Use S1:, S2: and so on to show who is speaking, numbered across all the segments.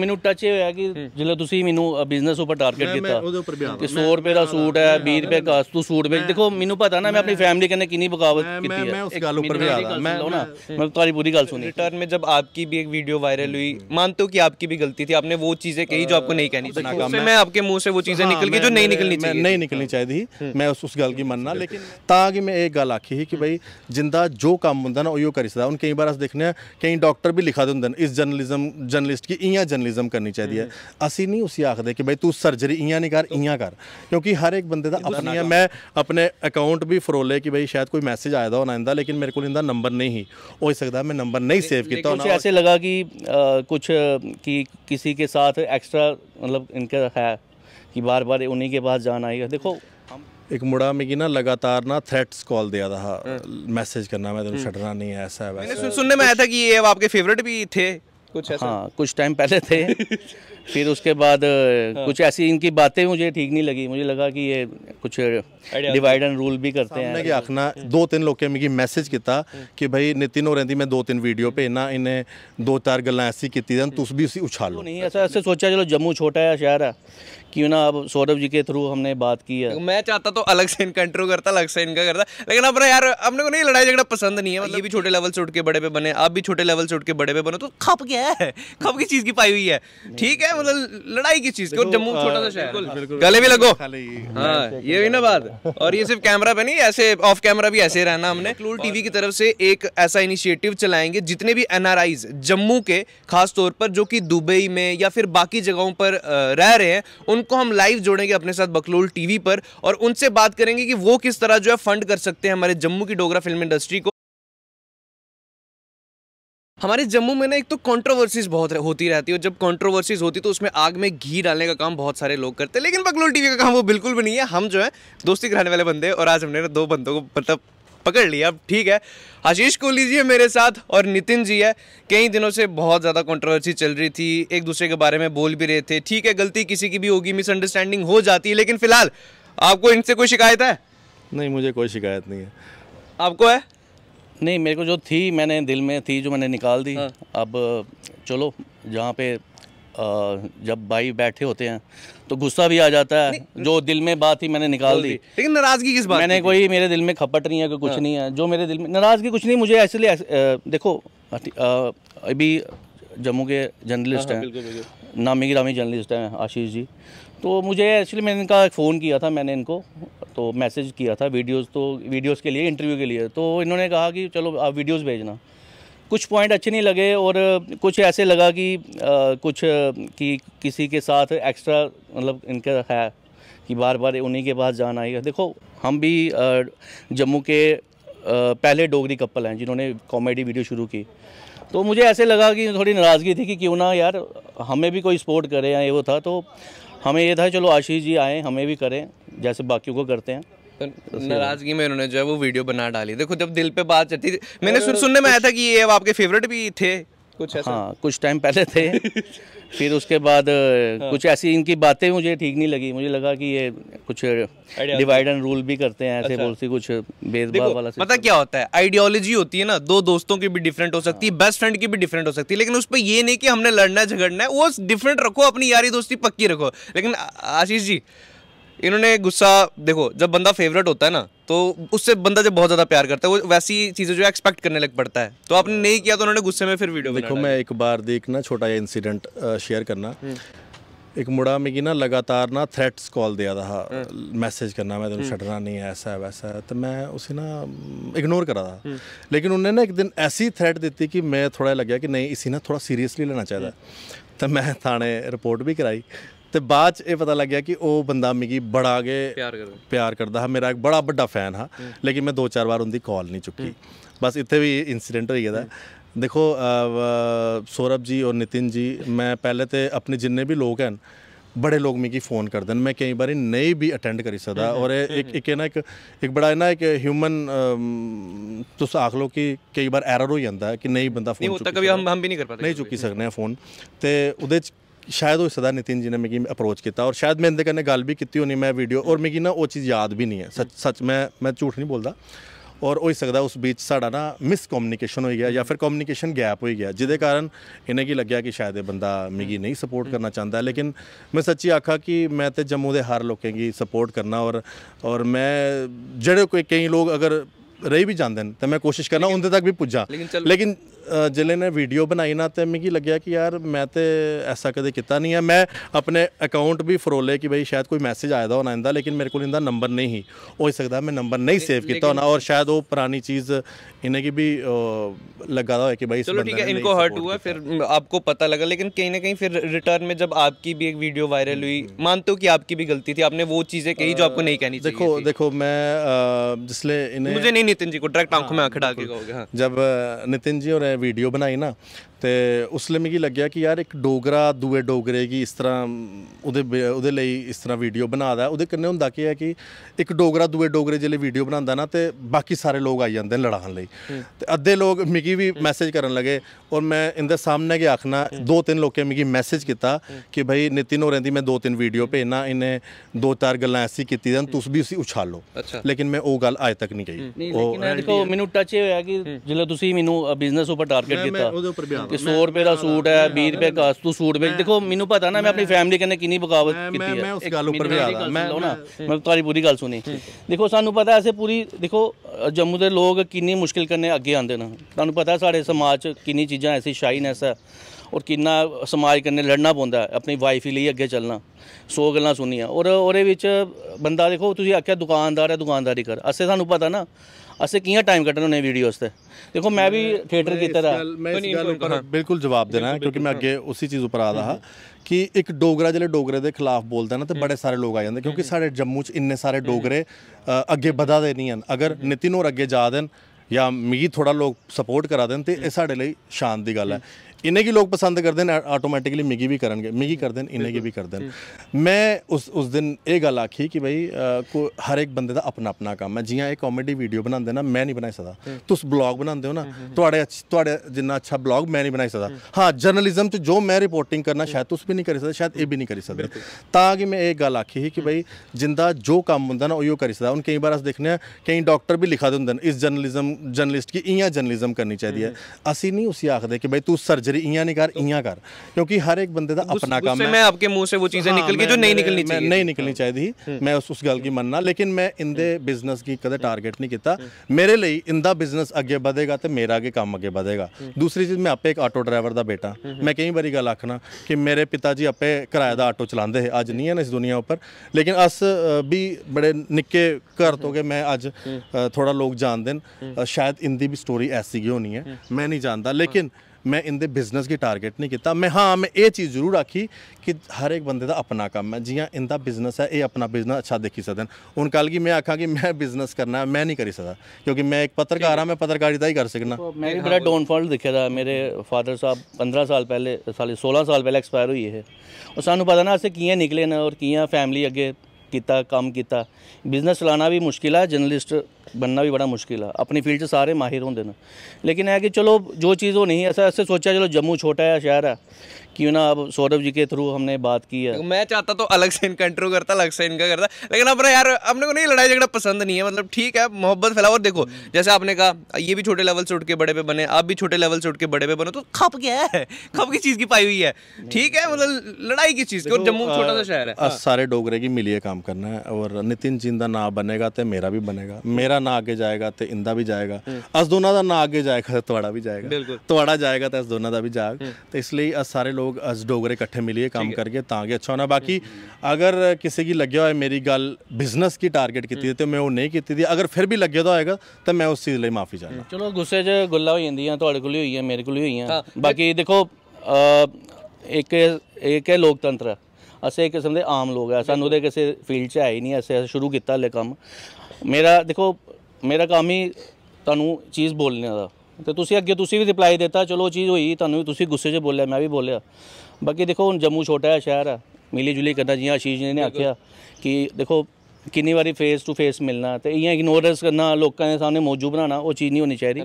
S1: ਮੈਨੂੰ ਟੱਚ ਇਹ ਹੋਇਆ ਕਿ ਜਿਹੜਾ ਤੁਸੀਂ ਮੈਨੂੰ ਬਿਜ਼ਨਸ ਉੱਪਰ ਟਾਰਗੇਟ ਕੀਤਾ ਕਿ 100 ਰੁਪਏ ਦਾ ਸੂਟ ਹੈ 20 ਰੁਪਏ ਕਾਸਟ ਤੋਂ ਸੂਟ ਵੇਚ ਦੇਖੋ ਮੈਨੂੰ ਪਤਾ ਨਾ ਮੈਂ ਆਪਣੀ ਫੈਮਿली ਕਨੇ ਕਿੰਨੀ ਬਗਾਵਤ ਕੀਤੀ ਹੈ ਮੈਂ ਉਸ ਗੱਲ ਉੱਪਰ ਵੀ ਆ ਰਹਾ मैं ना मैं तुम्हारी पूरी गल सुनी रिटर्न में जब आपकी भी एक वीडियो वायरल हुई मानते हो कि आपकी भी
S2: गलती थी आपने वो चीजें कही जो आपको नहीं कहनी चाहिए मैं आपके मुंह से वो चीजें हाँ, निकल गई जो नहीं निकलनी चाहिए नहीं
S3: निकलनी चाहिए मैं उस उस गल की मनना लेकिन ताकि मैं एक गल आखी ही कि भाई जिंदा जो काम होंगे ना उयो करी सकदा उन कई बार अस देखने कई डॉक्टर भी लिखा दे होंगे इस जर्नलिज्म जर्नलिस्ट की इयां जर्नलिस्ट प्रोफैशनलिज्म करनी चाहिदी ऐ ਅਸੀਂ ਨਹੀਂ ਉਸੇ ਆਖਦੇ ਕਿ ਬਈ ਤੂੰ ਸਰਜਰੀ ਇਆਂ ਨਹੀਂ ਕਰ ਇਆਂ ਕਰ ਕਿਉਂਕਿ ਹਰ ਇੱਕ ਬੰਦੇ ਦਾ ਆਪਣੀ ਮੈਂ ਆਪਣੇ ਅਕਾਊਂਟ ਵੀ ਫਰੋਲੇ ਕਿ ਬਈ ਸ਼ਾਇਦ ਕੋਈ ਮੈਸੇਜ ਆਇਆ ਦਾ ਹੋਣਾ ਇਹਦਾ ਲੇਕਿਨ ਮੇਰੇ ਕੋਲ ਇਹਦਾ ਨੰਬਰ नहीं हो सकता मैं नंबर नहीं सेव किया ऐसे
S1: लगा कि कुछ कि किसी के साथ एक्स्ट्रा मतलब इनका है कि बार बार उन्हीं के पास जाना है देखो एक मुड़ा मिगी ना लगातार ना थ्रेट्स कॉल दिया था
S3: मैसेज हम्म। करना मैं तेरे हम्म। छड़ना
S1: नहीं ऐसा है मैंने
S2: सुनने में आया था कि ये आपके फेवरेट भी थे कुछ ऐसा हाँ
S1: कुछ टाइम पहले थे फिर उसके बाद हाँ। कुछ ऐसी इनकी बातें मुझे ठीक नहीं लगी मुझे लगा कि ये कुछ डिवाइड एंड रूल भी करते हैं कि
S3: आखना हम्म। दो तीन लोग मिगी मैसेज किया हम्म। कि भाई नितिन और मैं दो तीन वीडियो पे ना इन्हें दो चार गल् ऐसी की तुम भी उसी हम्म। उछालो
S1: नहीं ऐसा ऐसे सोचा चलो जम्मू छोटा है शहर है क्यों ना अब सौरभ जी के थ्रू हमने बात की है
S2: मैं चाहता तो अलग से इनका इंटरव्यू करता अलग से इनका करता लेकिन अपना यार अपने को नहीं लड़ाई झगड़ा पसंद नहीं है मतलब ये भी छोटे लेवल से उठ के बड़े पे बने आप भी छोटे लेवल से उठ के बड़े पे बने तो खप गया है खप की चीज़ की पाई हुई है ठीक है मतलब लड़ाई की चीज़ जम्मू छोटा सा शहर गले भी लगो हाँ ये भी ना बात और ये सिर्फ कैमरा पे नहीं ऐसे ऑफ कैमरा भी ऐसे रहना हमने क्लूर टीवी की तरफ से एक ऐसा इनिशिएटिव चलाएंगे जितने भी एन जम्मू के खास तौर पर जो कि दुबई में या फिर बाकी जगहों पर रह रहे हैं उनको उनको हम लाइव जोड़ेंगे अपने साथ बकलोल टीवी पर और उनसे बात करेंगे कि वो किस तरह जो है फंड कर सकते हैं हमारे जम्मू की डोगरा फिल्म इंडस्ट्री को हमारे जम्मू में ना एक तो कंट्रोवर्सीज बहुत होती रहती है जब कंट्रोवर्सीज होती तो उसमें आग में घी डालने का काम बहुत सारे लोग करते हैं लेकिन बकलोल टीवी का काम वो बिल्कुल भी नहीं है हम जो है दोस्ती कराने वाले बंदे और आज हमने ना दो बंदों को मतलब पकड़ लिया अब ठीक है आशीष कोहली जी है मेरे साथ और नितिन जी है कई दिनों से बहुत ज़्यादा कंट्रोवर्सी चल रही थी एक दूसरे के बारे में बोल भी रहे थे ठीक है गलती किसी की भी होगी मिसअंडरस्टैंडिंग हो जाती है लेकिन फिलहाल आपको इनसे कोई शिकायत है नहीं मुझे कोई शिकायत नहीं है
S1: आपको है नहीं मेरे को जो थी मैंने दिल में थी जो मैंने निकाल दी हाँ। अब चलो जहाँ पे जब भाई बैठे होते हैं तो गुस्सा भी आ जाता है जो दिल में बात ही मैंने निकाल दी लेकिन नाराजगी किस बात मैंने कोई मेरे दिल में खपट नहीं है कोई कुछ हाँ। नहीं है जो मेरे दिल में नाराजगी कुछ नहीं मुझे ऐसे देखो अभी जम्मू के जर्नलिस्ट हाँ, हाँ, हैं नामी गिरामी जर्नलिस्ट हैं आशीष जी तो मुझे एक्चुअली मैंने इनका फ़ोन किया था मैंने इनको तो मैसेज किया था वीडियोस तो वीडियोस के लिए इंटरव्यू के लिए तो इन्होंने कहा कि चलो आप वीडियोस भेजना कुछ पॉइंट अच्छे नहीं लगे और कुछ ऐसे लगा कि आ, कुछ कि किसी के साथ एक्स्ट्रा मतलब इनका है कि बार बार उन्हीं के पास जाना है देखो हम भी जम्मू के पहले डोगरी कपल हैं जिन्होंने कॉमेडी वीडियो शुरू की तो मुझे ऐसे लगा कि थोड़ी नाराज़गी थी कि क्यों ना यार हमें भी कोई सपोर्ट करे या ये वो था तो हमें ये था चलो आशीष जी आएँ हमें भी करें जैसे बाकियों को करते हैं तो तो नाराजगी
S2: में उन्होंने जो है वो वीडियो बना डाली देखो जब दिल पे बात चलती मैंने सुन सुनने में आया था कि ये अब आपके फेवरेट भी थे कुछ ऐसा हाँ
S1: कुछ टाइम पहले थे फिर उसके बाद हाँ। कुछ ऐसी इनकी बातें मुझे ठीक नहीं लगी मुझे लगा कि ये कुछ डिवाइड एंड रूल भी करते हैं ऐसे अच्छा। बोलती कुछ भेदभाव वाला पता क्या होता है आइडियोलॉजी होती है ना
S2: दो दोस्तों की भी डिफरेंट हो सकती है हाँ। बेस्ट फ्रेंड की भी डिफरेंट हो सकती है लेकिन उस पर ये नहीं कि हमने लड़ना है झगड़ना है वो डिफरेंट रखो अपनी यारी दोस्ती पक्की रखो लेकिन आशीष जी इन्होंने गुस्सा देखो जब बंदा फेवरेट होता है ना तो उससे बंदा जब बहुत ज़्यादा प्यार करता है वो वैसी चीज़ें जो है एक्सपेक्ट करने लग पड़ता है तो आपने नहीं किया तो उन्होंने गुस्से में फिर वीडियो देखो मैं
S3: एक बार देखना छोटा इंसिडेंट शेयर करना हम्म। एक मुड़ा मिगी ना लगातार ना थ्रेट्स कॉल दिया था हाँ, मैसेज हम्म। करना मैं तेन हम्म। छड़ना नहीं ऐसा है वैसा है तो मैं उसे ना इग्नोर करा था लेकिन उन्हें ना एक दिन ऐसी थ्रेट दी कि मैं थोड़ा लगे कि नहीं इसी ना थोड़ा सीरियसली लेना चाहिए तो मैं थाने रिपोर्ट भी कराई ਤੇ ਬਾਅਦ ਚ ਇਹ ਪਤਾ ਲੱਗਿਆ ਕਿ ਉਹ ਬੰਦਾ ਮਿਗੀ ਬੜਾ ਕੇ ਪਿਆਰ ਕਰਦਾ ਹਾਂ ਮੇਰਾ ਇੱਕ ਬੜਾ ਵੱਡਾ ਫੈਨ ਹਾਂ ਲੇਕਿਨ ਮੈਂ ਦੋ ਚਾਰ ਵਾਰ ਉਹਦੀ ਕਾਲ ਨਹੀਂ ਚੁੱਕੀ ਬਸ ਇੱਥੇ ਵੀ ਇਨਸੀਡੈਂਟ ਹੋਈ ਗਿਆ ਦੇਖੋ सौरभ जी और नितिन जी मैं पहले तो अपने जिन्ने भी लोग हैं बड़े लोग मिगी फ़ोन करते हैं मैं कई बारी नहीं भी अटेंड करी सकदा हम्म। और एक एक ना एक एक बड़ा ना एक ह्यूमन तुस आख लो कि कई बार एरर हो जाता है कि नहीं बंदा फोन नहीं, कभी हम हम भी नहीं कर पाते नहीं चुकी सकने फ़ोन तो ਸ਼ਾਇਦ ਉਹ ਸਦਾ ਨਿਤਿਨ ਜੀ ਨੇ ਮੈਨੂੰ ਅਪਰੋਚ ਕੀਤਾ ਔਰ ਸ਼ਾਇਦ ਮੈਂ ਇਹਦੇ ਕਰਨੇ ਗੱਲ ਵੀ ਕੀਤੀ ਹੋਣੀ ਮੈਂ ਵੀਡੀਓ ਔਰ ਮੈਨੂੰ ਨਾ ਉਹ ਚੀਜ਼ ਯਾਦ ਵੀ ਨਹੀਂ ਹੈ ਸੱਚ ਸੱਚ ਮੈਂ ਮੈਂ ਝੂਠ ਨਹੀਂ ਬੋਲਦਾ ਔਰ ਹੋ ਸਕਦਾ ਉਸ ਵਿੱਚ ਸਾਡਾ ਨਾ ਮਿਸ ਕਮਿਊਨੀਕੇਸ਼ਨ ਹੋਈ ਗਿਆ ਜਾਂ ਫਿਰ ਕਮਿਊਨੀਕੇਸ਼ਨ ਗੈਪ ਹੋਈ ਗਿਆ ਜਿਹਦੇ ਕਾਰਨ ਇਹਨੇ ਕੀ ਲੱਗਿਆ ਕਿ ਸ਼ਾਇਦ ਇਹ ਬੰਦਾ ਮਿਗੀ ਨਹੀਂ ਸਪੋਰਟ ਕਰਨਾ ਚਾਹੁੰਦਾ ਲੇਕਿਨ ਮੈਂ ਸੱਚੀ ਆਖਾ ਕਿ ਮੈਂ ਤੇ ਜੰਮੂ ਦੇ ਹਰ ਲੋਕਾਂ ਦੀ ਸਪੋਰਟ ਕਰਨਾ ਔਰ ਔਰ ਮੈਂ ਜਿਹੜੇ ਕੋਈ ਕਈ ਲੋਕ ਅਗਰ ਰਹੀ ਵੀ ਜਾਂਦੇ ਨੇ ਤਾਂ ਮੈਂ ਕੋਸ਼ਿਸ਼ ਕਰਨਾ ਉਹਦੇ ਤੱਕ ਵੀ ਪੁੱਜਾਂ ਲੇਕਿਨ ਜਿਲੇ ਨੇ ਵੀਡੀਓ ਬਣਾਈ ਨਾ ਤੇ ਮੈਨੂੰ ਲੱਗਿਆ ਕਿ ਯਾਰ ਮੈਂ ਤੇ ਐਸਾ ਕਦੇ ਕੀਤਾ ਨਹੀਂ ਹੈ ਮੈਂ ਆਪਣੇ ਅਕਾਊਂਟ ਵੀ ਫਰੋਲੇ ਕਿ ਬਈ ਸ਼ਾਇਦ ਕੋਈ ਮੈਸੇਜ ਆਇਆ ਦਾ ਹੋਣਾ ਇਹਦਾ ਲੇਕਿਨ ਮੇਰੇ ਕੋਲ ਇਹਦਾ ਨੰਬਰ ਨਹੀਂ ਹੀ ਹੋ ਸਕਦਾ ਮੈਂ ਨੰਬਰ ਨਹੀਂ ਸੇਵ ਕੀਤਾ ਹੋਣਾ शायद वो पुरानी चीज़ इन्हें की भी लगा हुआ है कि भाई चलो ठीक है इनको हर्ट
S2: हुआ फिर आपको पता लगा लेकिन कहीं ना कहीं फिर रिटर्न में जब आपकी भी एक वीडियो वायरल हुई हम्म। मानते हो कि आपकी भी गलती थी आपने वो चीज़ें कही जो आपको नहीं कहनी देखो
S3: देखो मैं जिसले इन्हें मुझे
S2: नहीं नितिन जी को डायरेक्ट आंखों में आंखें डाल के हाँ।
S3: जब नितिन जी और वीडियो बनाई ना ਤੇ ਉਸ ਲਈ ਮੈਨੂੰ ਲੱਗਿਆ ਕਿ ਯਾਰ ਇੱਕ ਡੋਗਰਾ ਦੂਏ ਡੋਗਰੇ ਕੀ ਇਸ ਤਰ੍ਹਾਂ ਉਹਦੇ ਉਹਦੇ ਲਈ ਇਸ ਤਰ੍ਹਾਂ ਵੀਡੀਓ ਬਣਾਦਾ ਉਹਦੇ ਕੰਨੇ ਹੁੰਦਾ ਕਿ ਹੈ ਕਿ ਇੱਕ ਡੋਗਰਾ ਦੂਏ ਡੋਗਰੇ ਜਿਹਲੇ ਵੀਡੀਓ ਬਣਾਉਂਦਾ ਨਾ ਤੇ ਬਾਕੀ ਸਾਰੇ ਲੋਕ ਆ ਜਾਂਦੇ ਨੇ ਲੜਾਉਣ ਲਈ ਤੇ ਅੱਧੇ ਲੋਕ ਮਿਗੀ ਵੀ ਮੈਸੇਜ ਕਰਨ ਲੱਗੇ ਔਰ ਮੈਂ ਇੰਦੇ ਸਾਹਮਣੇ ਕੇ ਆਖਣਾ ਦੋ ਤਿੰਨ ਲੋਕੇ ਮਿਗੀ ਮੈਸੇਜ ਕੀਤਾ ਕਿ ਭਾਈ ਨਿਤਿਨ ਹੋਰਾਂ ਦੀ ਮੈਂ ਦੋ ਤਿੰਨ ਵੀਡੀਓ ਭੇਜਣਾ ਇਹਨੇ ਦੋ ਚਾਰ ਗੱਲਾਂ ਐਸੀ ਕੀਤੀ ਜਾਂ ਤੁਸੀਂ ਵੀ ਉਸੇ ਉਛਾਲ ਲਓ ਲੇਕਿਨ ਮੈਂ ਉਹ ਗੱਲ ਅਜੇ ਤੱਕ ਨਹੀਂ ਕਹੀ ਉਹ ਲੇਕਿਨ ਦੇਖੋ
S1: ਮੈਨੂੰ ਟੱਚ ਹੋਇਆ ਕਿ ਜਦੋਂ ਤੁਸੀਂ ਮੈਨੂੰ ਬਿਜ਼ਨਸ ਉੱਪਰ ਟਾਰਗੇਟ ਕੀਤਾ ਮੈਂ ਉਹਦੇ ਉੱਪਰ ਵੀ ਕਿ 100 ਰੁਪਏ ਦਾ ਸੂਟ ਹੈ 20 ਰੁਪਏ ਕਾਸ ਤੂੰ ਸੂਟ ਵੇਚ ਦੇਖੋ ਮੈਨੂੰ ਪਤਾ ਨਾ ਮੈਂ ਆਪਣੀ ਫੈਮਿਲੀ ਕਨੇ ਕਿੰਨੀ ਬਗਾਵਤ ਕੀਤੀ ਹੈ ਮੈਂ ਉਸ ਗੱਲ ਉੱਪਰ ਵੀ ਆਦਾ ਮੈਂ ਮੈਂ ਤੁਹਾਡੀ ਪੂਰੀ ਗੱਲ ਸੁਣੀ ਦੇਖੋ ਸਾਨੂੰ ਪਤਾ ਐਸੇ ਪੂਰੀ ਦੇਖੋ ਜੰਮੂ ਦੇ ਲੋਕ ਕਿੰਨੀ ਮੁਸ਼ਕਿਲ ਕਰਨੇ ਅੱਗੇ ਆਂਦੇ ਨੇ ਤੁਹਾਨੂੰ ਪਤਾ ਸਾਡੇ ਸਮਾਜ 'ਚ ਕਿੰਨੀ ਚੀਜ਼ਾਂ ਐਸੀ ਸ਼ਾਈਨੈਸ ਹੈ ਔਰ ਕਿੰਨਾ ਸਮਾਜ ਕੰਨੇ ਲੜਨਾ ਪਉਂਦਾ ਆਪਣੀ ਵਾਈਫ ਲਈ ਅੱਗੇ ਚੱਲਣਾ ਸੋ ਗੱਲਾਂ ਸੁਣੀਆਂ ਔਰ ਉਹਦੇ ਵਿੱਚ ਬੰਦਾ ਦੇਖੋ ਤੁਸੀਂ ਆਖਿਆ ਦੁਕਾਨਦਾਰ ਹੈ ਦੁਕਾਨਦਾਰੀ ਕਰ ਅਸੇ ਸਾਨੂੰ ਪਤਾ ਨਾ ਅਸੀਂ ਕਿੰਨਾ ਟਾਈਮ ਕੱਢਣ ਉਹਨੇ ਵੀਡੀਓਸ ਤੇ ਦੇਖੋ ਮੈਂ ਵੀ ਥੀਏਟਰ ਕੀਤਾ ਦਾ ਮੈਂ ਇਸ ਗੱਲ ਉੱਪਰ ਬਿਲਕੁਲ
S3: ਜਵਾਬ ਦੇਣਾ ਕਿਉਂਕਿ ਮੈਂ ਅੱਗੇ ਉਸੇ ਚੀਜ਼ ਉੱਪਰ ਆ ਰਹਾ ਕਿ ਇੱਕ ਡੋਗਰਾ ਜਿਹੜੇ ਡੋਗਰੇ ਦੇ ਖਿਲਾਫ ਬੋਲਦਾ ਨਾ ਤੇ ਬੜੇ ਸਾਰੇ ਲੋਕ ਆ ਜਾਂਦੇ ਕਿਉਂਕਿ ਸਾਡੇ ਜੰਮੂ 'ਚ ਇੰਨੇ ਸਾਰੇ ਡੋਗਰੇ ਅੱਗੇ ਵਧਾ ਦੇ ਨਹੀਂ ਹਨ ਅਗਰ ਨਿਤਿਨ ਹੋਰ ਅੱਗੇ ਜਾ ਦੇਣ ਜਾਂ ਮਿਗੀ ਥੋੜਾ ਲੋਕ ਸਪੋਰਟ ਕਰਾ ਦੇਣ ਤੇ ਇਹ ਸਾਡੇ ਲਈ ਸ਼ਾਨ ਦੀ ਗੱਲ ਹੈ इन्हें की लोग पसंद करते देन आटोमैटिकली मिगी भी करन मिगी कर देन इन्हें की भी कर देन मैं उस उस दिन एह् गल आखी कि भाई को हर एक बंदे का अपना अपना काम है जियां एह् कॉमेडी वीडियो बनांदे ना मैं नहीं बनाई सकदा हम्म। तुस ब्लॉग बनांदे हो ना थुआढ़े हम्म, हम्म, थुआढ़े जिन्ना अच्छा ब्लॉग मैं नहीं बनाई सकदा हाँ जर्नलिज्म जो मैं रिपोर्टिंग करना शायद तुम भी नहीं करी सकदे शायद एह् बी नहीं करी सकदे तां कि मैं एक गल्ल आखी ही कि भाई जिंदा जो कम्म होंदा ना उयो करी सकदा हून केईं बार अस दिक्खने आं डॉक्टर भी लिखा दे होंदे इस जर्नलिज्म जर्नलिस्ट की इ'यां जर्नलिज्म करनी चाहिए असं नहीं उसी आखदे कि भाई तू सर्ज जरी इं कर तो इं कर क्योंकि हर एक बंद ਬੰਦੇ अपना काम है मैं आपके
S2: मुंह से वो चीजें हाँ, निकल गई जो नहीं निकलनी चाहिए नहीं
S3: निकलनी हाँ। चाहिए हम्म। मैं उस उस गल की हम्म। मनना लेकिन मैं हम्म। इंदे बिजनेस की कदे टारगेट नहीं किया मेरे लिए इंदा बिजनेस अगे बधेगा तो मेरा अगे काम अगे बढ़ेगा दूसरी चीज मैं आपे एक ऑटो ड्राइवर का बेटा मैं कई बार गल आखना कि मेरे पिता जी आपे किराए का ऑटो चलाते हैं अज नहीं है इस दुनिया उपर लेकिन अस भी बड़े निके घर तो कि मैं अज थोड़ा लोग जानते हैं शायद इंदी भी स्टोरी ऐसी ही होनी है मैं नहीं जानता लेकिन ਮੈਂ ਇਹਦੇ ਬਿਜ਼ਨਸ ਦੀ ਟਾਰਗੇਟ ਨਹੀਂ ਕੀਤਾ ਮੈਂ ਹਾਂ ਮੈਂ ਇਹ ਚੀਜ਼ ਜ਼ਰੂਰ ਆਖੀ ਕਿ ਹਰ ਇੱਕ ਬੰਦੇ ਦਾ ਆਪਣਾ ਕੰਮ ਹੈ ਜਿਵੇਂ ਇਹਦਾ ਬਿਜ਼ਨਸ ਹੈ ਇਹ ਆਪਣਾ ਬਿਜ਼ਨਸ ਅੱਛਾ ਦੇਖੀ ਸਕਦਨ ਹੁਣ ਕੱਲ ਕੀ ਮੈਂ ਆਖਾਂ ਕਿ ਮੈਂ ਬਿਜ਼ਨਸ ਕਰਨਾ ਮੈਂ ਨਹੀਂ ਕਰੀ ਸਕਦਾ ਕਿਉਂਕਿ ਮੈਂ ਇੱਕ ਪੱਤਰਕਾਰ ਹਾਂ मैं पत्रकारिता ही कर सकना
S1: मैंने बड़ा डाउनफॉल दिखे था मेरे फादर साहब पंद्रह साल पहले साले सोलह साल पहले एक्सपायर हुई है और सू पता ना अस किए निकले न और किए फैमिली अगे ਕੀਤਾ ਕੰਮ ਕੀਤਾ ਬਿਜ਼ਨਸ ਚਲਾਣਾ ਵੀ ਮੁਸ਼ਕਿਲ ਆ ਜਰਨਲਿਸਟ ਬੰਨਾ ਵੀ ਬੜਾ ਮੁਸ਼ਕਿਲ ਆ ਆਪਣੀ ਫੀਲਡ 'ਚ ਸਾਰੇ ਮਾਹਿਰ ਹੁੰਦੇ ਨੇ ਲੇਕਿਨ ਇਹ ਕਿ ਚਲੋ ਜੋ ਚੀਜ਼ ਉਹ ਨਹੀਂ ਐਸਾ ਐਸੇ ਸੋਚਿਆ ਚਲੋ ਜੰਮੂ ਛੋਟਾ ਹੈ ਸ਼ਹਿਰ ਹੈ क्यों ना अब सौरभ जी के थ्रू हमने बात की है
S2: मैं चाहता तो अलग से इनका इंटरव्यू करता अलग से इनका करता लेकिन अपना यार अपने को नहीं लड़ाई झगड़ा पसंद नहीं है मतलब ठीक है मोहब्बत फैलाओ और देखो हम्म। जैसे आपने कहा ये भी छोटे लेवल से उठ के बड़े पे बने आप भी छोटे लेवल से उठ के बड़े पे बने तो खप गया है खप की चीज़ की पाई हुई है हम्म। ठीक है मतलब लड़ाई की चीज़ की और जम्मू छोटा सा शहर है हाँ।
S3: सारे डोगरे की मिलिए काम करना है और नितिन जी का ना बनेगा तो मेरा भी बनेगा हम्म। मेरा ना आगे जाएगा तो इंदा भी जाएगा अस दोनों का ना आगे जाएगा तो भी जाएगा तुआड़ा जाएगा तो अस दोनों का भी जाएगा तो इसलिए अस सारे लोग ਲੋਕ ਅਸ ਡੋਗਰੇ ਇਕੱਠੇ ਮਿਲੀਏ ਕੰਮ ਕਰਕੇ ਤਾਂ ਕਿ ਅੱਛਾ ਹੋਣਾ ਬਾਕੀ ਅਗਰ ਕਿਸੇ ਕੀ ਲੱਗਿਆ ਹੋਇਆ ਮੇਰੀ ਗੱਲ ਬਿਜ਼ਨਸ ਕੀ ਟਾਰਗੇਟ ਕੀਤੀ ਤੇ ਮੈਂ ਉਹ ਨਹੀਂ ਕੀਤੀ ਦੀ ਅਗਰ ਫਿਰ ਵੀ ਲੱਗਿਆ ਤਾਂ ਹੋਏਗਾ ਤਾਂ ਮੈਂ ਉਸ ਚੀਜ਼ ਲਈ ਮਾਫੀ ਚਾਹੁੰਦਾ
S1: ਚਲੋ ਗੁੱਸੇ 'ਚ ਗੁੱਲਾ ਹੋ ਜਾਂਦੀਆਂ ਤੁਹਾਡੇ ਕੋਲ ਹੀ ਹੋਈ ਹੈ ਮੇਰੇ ਕੋਲ ਹੀ ਹੋਈਆਂ ਬਾਕੀ ਦੇਖੋ ਇੱਕ ਇੱਕ ਹੈ ਲੋਕਤੰਤਰ ਅਸੀਂ ਕਿਸਮ ਦੇ ਆਮ ਲੋਕ ਆ ਸਾਨੂੰ ਉਹਦੇ ਕਿਸੇ ਫੀਲਡ 'ਚ ਹੈ ਹੀ ਨਹੀਂ ਅਸੇ ਸ਼ੁਰੂ ਕੀਤਾ ਲੈ ਕੰਮ ਮੇਰਾ ਦੇਖੋ ਮੇਰਾ ਕੰਮ ਹੀ ਤੁਹਾਨੂੰ ਚੀਜ਼ ਬੋਲਣੇ ਦਾ ਤੇ ਤੁਸੀਂ ਅੱਗੇ ਤੁਸੀਂ ਵੀ ਰਿਪਲਾਈ ਦਿੱਤਾ ਚਲੋ ਚੀਜ਼ ਹੋਈ ਤੁਹਾਨੂੰ ਵੀ ਤੁਸੀਂ ਗੁੱਸੇ 'ਚ ਬੋਲਿਆ ਮੈਂ ਵੀ ਬੋਲਿਆ ਬਾਕੀ ਦੇਖੋ ਹੁਣ ਜੰਮੂ ਛੋਟਾ ਹੈ ਸ਼ਹਿਰ ਹੈ ਮਿਲੀ ਜੁਲੀ ਕਰਨਾ ਜੀ ਆਸ਼ੀਸ਼ ਜੀ ਨੇ ਆਖਿਆ ਕਿ ਦੇਖੋ ਕਿੰਨੀ ਵਾਰੀ ਫੇਸ ਟੂ ਫੇਸ ਮਿਲਣਾ ਤੇ ਇਹ ਇਗਨੋਰੈਂਸ ਕਰਨਾ ਲੋਕਾਂ ਦੇ ਸਾਹਮਣੇ ਮੌਜੂ ਬਣਾਉਣਾ ਉਹ ਚੀਜ਼ ਨਹੀਂ ਹੋਣੀ ਚਾਹੀਦੀ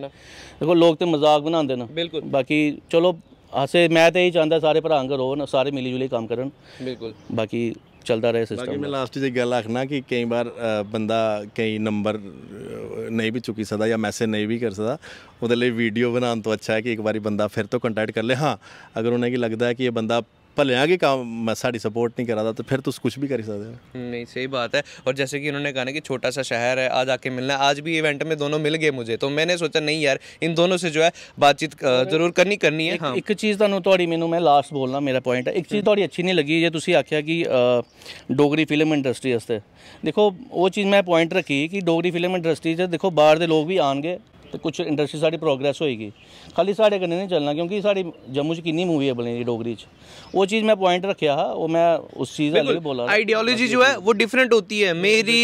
S1: ਦੇਖੋ ਲੋਕ ਤੇ ਮਜ਼ਾਕ ਬਣਾਉਂਦੇ ਨਾ ਬਾਕੀ ਚਲੋ ਹਾਸੇ ਮੈਂ ਤੇ ਇਹ ਚਾਹੁੰਦਾ ਸਾਰੇ ਭਰਾ ਅੰਗ ਹੋਣ ਸਾਰੇ ਮਿਲੀ ਜੁਲੀ ਕੰਮ ਕਰਨ
S2: ਬਿਲਕੁਲ
S3: ਬਾਕੀ ਚੱਲਦਾ ਰਹੇ ਸਿਸਟਮ ਬਾਕੀ ਮੈਂ ਲਾਸਟ ਜੀ ਗੱਲ ਆਖਣਾ ਕਿ ਕਈ ਵਾਰ ਬੰਦਾ ਕਈ ਨੰਬਰ ਨਹੀਂ ਵੀ ਚੁੱਕੀ ਸਕਦਾ ਜਾਂ ਮੈਸੇਜ ਨਹੀਂ ਵੀ ਕਰ ਸਕਦਾ ਉਹਦੇ ਲਈ ਵੀਡੀਓ ਬਣਾਉਣ ਤੋਂ ਅੱਛਾ ਹੈ ਕਿ ਇੱਕ ਵਾਰੀ ਬੰਦਾ ਫਿਰ ਤੋਂ ਕੰਟੈਕਟ ਕਰ ਲੇ ਹਾਂ ਅਗਰ ਉਹਨੇ ਕੀ ਲੱਗਦਾ ਹੈ ਕਿ ਇਹ ਬੰਦਾ भलेआं आगे काम साड़ी सपोर्ट नहीं करा था तो फिर तुस तो कुछ भी कर सकते हो
S2: हम्म, नहीं सही बात है और जैसे कि उन्होंने कहा ना कि छोटा सा शहर है आज आके मिलना आज भी इवेंट में दोनों मिल गए मुझे तो मैंने सोचा नहीं यार इन दोनों से जो है
S1: बातचीत जरूर करनी करनी है हाँ। एक चीज़ ਤੁਹਾਨੂੰ ਤੁਹਾਡੀ ਮੈਨੂੰ ਮੈਂ ਲਾਸਟ ਬੋਲਣਾ ਮੇਰਾ ਪੁਆਇੰਟ ਹੈ ਇੱਕ ਚੀਜ਼ ਤੁਹਾਡੀ ਅੱਛੀ ਨਹੀਂ ਲੱਗੀ ਜੇ ਤੁਸੀਂ ਆਖਿਆ ਕਿ ਡੋਗਰੀ ਫਿਲਮ ਇੰਡਸਟਰੀ ਵਾਸਤੇ ਦੇਖੋ ਉਹ ਚੀਜ਼ ਮੈਂ ਪੁਆਇੰਟ ਰੱਖੀ ਕਿ ਡੋਗਰੀ ਫਿਲਮ ਇੰਡਸਟਰੀ 'ਚ ਦੇਖੋ ਬਾਹਰ ਦੇ ਲੋਕ ਵੀ ਆਣਗੇ ते कुछ इंडस्ट्री साढ़ी प्रोग्रेस होएगी खाली साढ़े कन्नै नहीं चलना क्योंकि साढ़ी जम्मू च किन्नी मूवी है बनी डोगरी वो चीज़ मैं पॉइंट रखा हा वो मैं उस चीज़ बोला आइडियोलॉजी जो है वो डिफरेंट होती है मेरी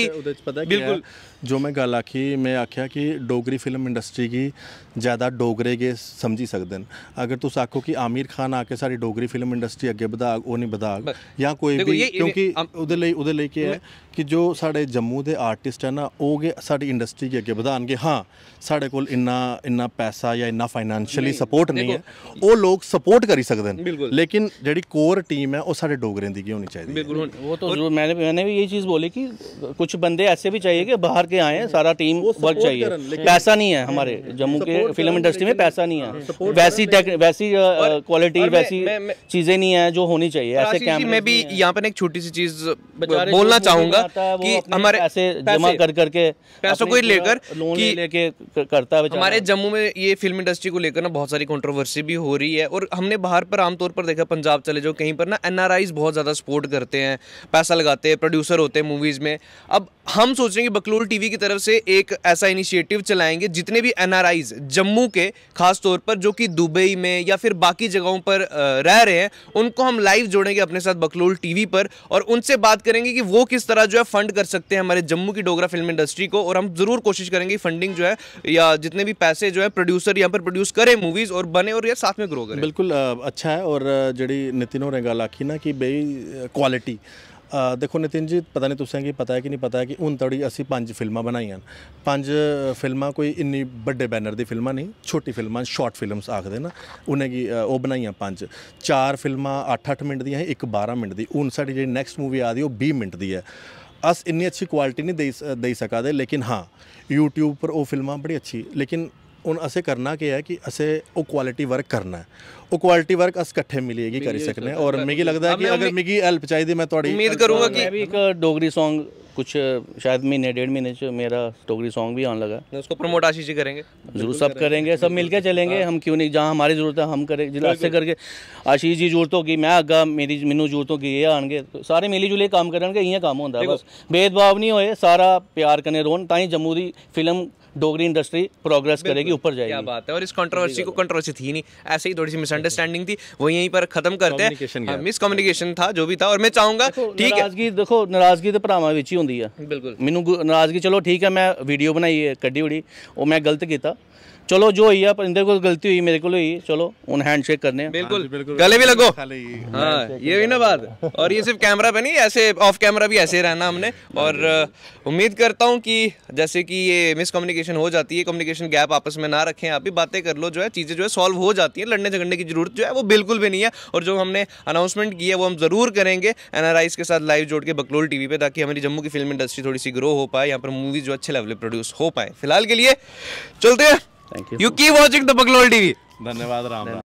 S2: बिल्कुल
S3: जो मैं गल आखी मैं आख्या कि डोगरी फिल्म इंडस्ट्री की ज़्यादा डोगरे गै समझी सकदे हैं अगर तुम आखो कि आमिर खान आके सारी डोगरी फिल्म इंडस्ट्री अग्गे बधाग ओह् निं बधाग जां कोई भी क्योंकि ओह्दे लेई ओह्दे कि जो साढ़े जम्मू दे आर्टिस्ट ऐ ना ओह् गै साढ़ी इंडस्ट्री गी अग्गे बधानगे हां साढ़े कोल इन्ना इन्ना पैसा या इन्ना फाइनेंशियली सपोर्ट नहीं है ओह् लोग सपोर्ट करी सकदे न लेकिन जेह्ड़ी कोर टीम है ओह् साढ़े डोगरें दी गै होनी चाहिदी
S1: वो तो मैंने मैंने भी यही चीज़ बोली कि कुछ बंदे ऐसे भी चाहिए कि बाहर के आए हैं सारा टीम वर्क चाहिए पैसा नहीं है हमारे जम्मू के फिल्म इंडस्ट्री में पैसा नहीं है वैसी वैसी क्वालिटी वैसी चीजें नहीं है जो होनी चाहिए ऐसे कैम मैं भी यहाँ पर एक छोटी सी चीज
S2: बोलना चाहूंगा कि हमारे ऐसे जमा कर करके पैसों को लेकर
S1: लेके करता है हमारे
S2: जम्मू में ये फिल्म इंडस्ट्री को लेकर ना बहुत सारी कंट्रोवर्सी भी हो रही है और हमने बाहर पर आमतौर पर देखा पंजाब चले जाओ कहीं पर ना एन बहुत ज़्यादा सपोर्ट करते हैं पैसा लगाते हैं प्रोड्यूसर होते हैं मूवीज़ में अब हम सोच रहे हैं कि बकलोल टी टीवी की तरफ से एक ऐसा इनिशिएटिव चलाएंगे जितने भी एन जम्मू के खास तौर पर जो कि दुबई में या फिर बाकी जगहों पर रह रहे हैं उनको हम लाइव जोड़ेंगे अपने साथ बकलोल टीवी पर और उनसे बात करेंगे कि वो किस तरह जो है फंड कर सकते हैं हमारे जम्मू की डोगरा फिल्म इंडस्ट्री को और हम जरूर कोशिश करेंगे फंडिंग जो है या जितने भी पैसे जो है प्रोड्यूसर यहाँ पर प्रोड्यूस करें मूवीज और बने और ये साथ में ग्रो करें
S3: बिल्कुल अच्छा है और जड़ी नितिन और गल आखी ना कि बई क्वालिटी ਦੇਖੋ ਨਿਤਿਨ ਜੀ ਪਤਾ ਨਹੀਂ ਤੁਸੀਂ ਕੀ ਪਤਾ ਹੈ ਕਿ ਨਹੀਂ ਪਤਾ ਹੈ ਕਿ ਤੜੀ ਅਸੀਂ ਪੰਜ ਫਿਲਮਾਂ ਬਣਾਈਆਂ ਪੰਜ ਫਿਲਮਾਂ ਕੋਈ ਇੰਨੀ ਵੱਡੇ ਬੈਨਰ ਦੀ ਫਿਲਮਾਂ ਨਹੀਂ ਛੋਟੀ ਫਿਲਮਾਂ ਸ਼ਾਰਟ ਫਿਲਮਸ ਆਖਦੇ ਨਾ ਉਹਨੇ ਕੀ ਉਹ ਬਣਾਈਆਂ ਪੰਜ ਚਾਰ ਫਿਲਮਾਂ 8-8 ਮਿੰਟ ਦੀਆਂ ਇੱਕ 12 ਮਿੰਟ ਦੀ ਹੁਣ ਸਾਡੀ ਜਿਹੜੀ ਨੈਕਸਟ ਮੂਵੀ ਆਦੀ ਉਹ 20 ਮਿੰਟ ਦੀ ਹੈ ਅਸ ਇੰਨੀ ਅੱਛੀ ਕੁਆਲਿਟੀ ਨਹੀਂ ਦੇ ਦੇ ਸਕਾਦੇ ਲੇਕਿਨ ਹਾਂ YouTube ਪਰ ਉਹ ਫਿਲਮਾਂ ਬੜੀ ਅੱਛੀ ਲੇਕਿਨ ਹੁਣ ਅਸੇ ਕਰਨਾ ਕਿ ਹੈ ਕਿ ਅਸੇ ਉਹ ਕੁਆਲਿਟੀ ਵਰਕ ਕਰਨਾ ਹੈ ਉਹ ਕੁਆਲਿਟੀ ਵਰਕ ਅਸ ਇਕੱਠੇ ਮਿਲੇਗੀ ਕਰ ਸਕਨੇ ਔਰ ਮੈਨੂੰ ਲੱਗਦਾ ਹੈ ਕਿ ਅਗਰ ਮਿਗੀ ਹੈਲਪ ਚਾਹੀਦੀ ਮੈਂ ਤੁਹਾਡੀ ਉਮੀਦ ਕਰੂੰਗਾ ਕਿ ਮੈਂ
S1: ਵੀ ਇੱਕ ਡੋਗਰੀ Song कुछ शायद महीने डेढ़ महीने से मेरा टोकरी सॉन्ग भी आने लगा उसको प्रमोट आशीष जी करेंगे जरूर सब करेंगे सब मिलके चलेंगे हाँ। हम क्यों नहीं जहाँ हमारी जरूरत है हम करें जिला से करके आशीष जी जरूरत होगी मैं अग्गा मेरी मैनू जरूरत होगी ये तो सारे मिली जुले काम करेंगे इं काम होता बस भेदभाव नहीं हो सारा प्यार कने रोन ताई जम्मू की फिल्म डोगरी इंडस्ट्री प्रोग्रेस करेगी ऊपर जाएगी क्या
S2: बात है और इस कंट्रोवर्सी को कंट्रोवर्सी थी नहीं ऐसे ही थोड़ी सी मिसअंडरस्टैंडिंग थी वो यहीं पर खत्म करते हैं मिसकम्युनिकेशन
S1: हाँ, था जो भी था और मैं चाहूंगा ठीक है देखो नाराजगी तो भरावा ही होंगी ਹੁੰਦੀ ਆ ਬਿਲਕੁਲ ਮੈਨੂੰ ਨਾਰਾਜ਼ਗੀ ਚਲੋ ਠੀਕ ਹੈ ਮੈਂ ਵੀਡੀਓ ਬਣਾਈ ਹੈ, ਕੱਢੀ ਉੜੀ ਉਹ ਮੈਂ ਗਲਤ ਕੀਤਾ चलो जो हुई है परिंदर को गलती हुई मेरे को ही चलो उन हैंड शेक करने बिल्कुल हाँ बिल्कुल गले भी लगो हाँ ये भी ना
S2: हाँ, बात और ये सिर्फ कैमरा पे नहीं ऐसे ऑफ कैमरा भी ऐसे रहना हमने और उम्मीद करता हूँ कि जैसे कि ये मिसकम्युनिकेशन हो जाती है कम्युनिकेशन गैप आपस में ना रखें आप भी बातें कर लो जो है चीज़ें जो है सॉल्व हो जाती हैं लड़ने झगड़ने की जरूरत जो है वो बिल्कुल भी नहीं है और जो हमने अनाउंसमेंट की है वो हम ज़रूर करेंगे एन के साथ लाइव जोड़ के बकलोल टी वी ताकि हमारी जम्मू की फिल्म इंडस्ट्री थोड़ी सी ग्रो हो पाए यहाँ पर मूवीज़ जो अच्छे लेवल पर प्रोड्यूस हो पाए फिलहाल के लिए चलते हैं thank you you keep watching the Baglol TV धन्यवाद राम